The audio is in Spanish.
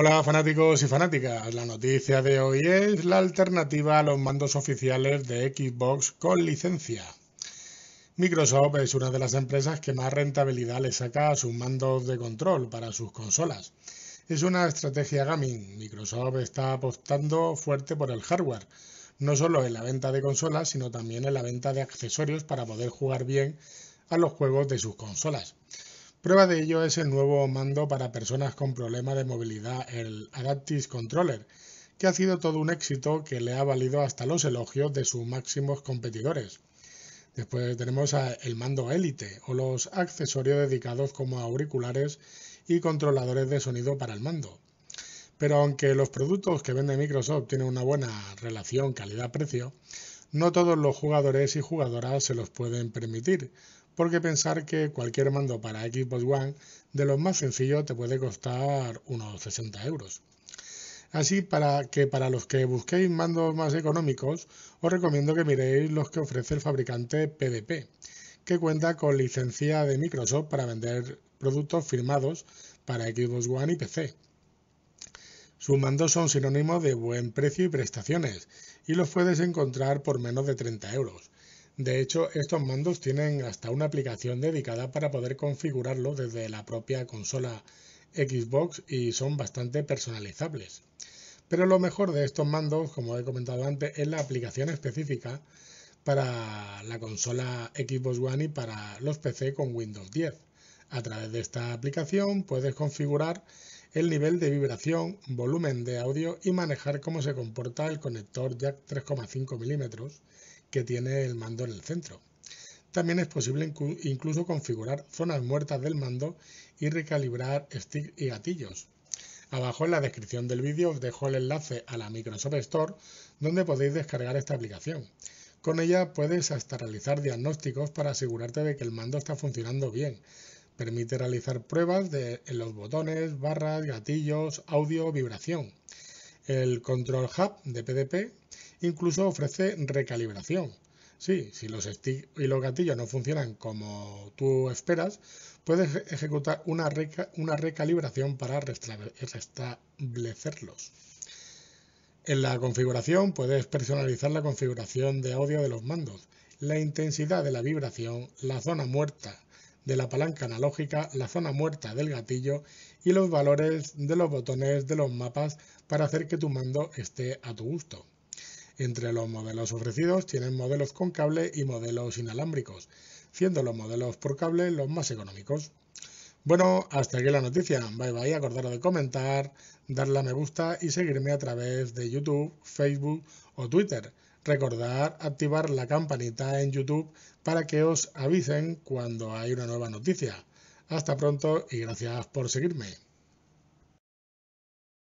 Hola fanáticos y fanáticas, la noticia de hoy es la alternativa a los mandos oficiales de Xbox con licencia. Microsoft es una de las empresas que más rentabilidad le saca a sus mandos de control para sus consolas. Es una estrategia gaming, Microsoft está apostando fuerte por el hardware, no solo en la venta de consolas, sino también en la venta de accesorios para poder jugar bien a los juegos de sus consolas. Prueba de ello es el nuevo mando para personas con problemas de movilidad, el Adaptis Controller, que ha sido todo un éxito que le ha valido hasta los elogios de sus máximos competidores. Después tenemos el mando Elite o los accesorios dedicados como auriculares y controladores de sonido para el mando. Pero aunque los productos que vende Microsoft tienen una buena relación calidad-precio, no todos los jugadores y jugadoras se los pueden permitir, porque pensar que cualquier mando para Xbox One de los más sencillos te puede costar unos 60 euros. Así para que para los que busquéis mandos más económicos, os recomiendo que miréis los que ofrece el fabricante PDP, que cuenta con licencia de Microsoft para vender productos firmados para Xbox One y PC. Sus mandos son sinónimos de buen precio y prestaciones, y los puedes encontrar por menos de 30 euros. De hecho, estos mandos tienen hasta una aplicación dedicada para poder configurarlo desde la propia consola Xbox y son bastante personalizables. Pero lo mejor de estos mandos, como he comentado antes, es la aplicación específica para la consola Xbox One y para los PC con Windows 10. A través de esta aplicación puedes configurar el nivel de vibración, volumen de audio y manejar cómo se comporta el conector jack 3,5 milímetros que tiene el mando en el centro. También es posible incluso configurar zonas muertas del mando y recalibrar stick y gatillos. Abajo en la descripción del vídeo os dejo el enlace a la Microsoft Store donde podéis descargar esta aplicación. Con ella puedes hasta realizar diagnósticos para asegurarte de que el mando está funcionando bien. Permite realizar pruebas de, en los botones, barras, gatillos, audio, vibración. El Control Hub de PDP Incluso ofrece recalibración. Sí, si los sticks y los gatillos no funcionan como tú esperas, puedes ejecutar una recalibración para restablecerlos. En la configuración puedes personalizar la configuración de audio de los mandos, la intensidad de la vibración, la zona muerta de la palanca analógica, la zona muerta del gatillo y los valores de los botones de los mapas para hacer que tu mando esté a tu gusto. Entre los modelos ofrecidos tienen modelos con cable y modelos inalámbricos, siendo los modelos por cable los más económicos. Bueno, hasta aquí la noticia. Bye bye, acordaros de comentar, darle a me gusta y seguirme a través de YouTube, Facebook o Twitter. Recordar activar la campanita en YouTube para que os avisen cuando hay una nueva noticia. Hasta pronto y gracias por seguirme.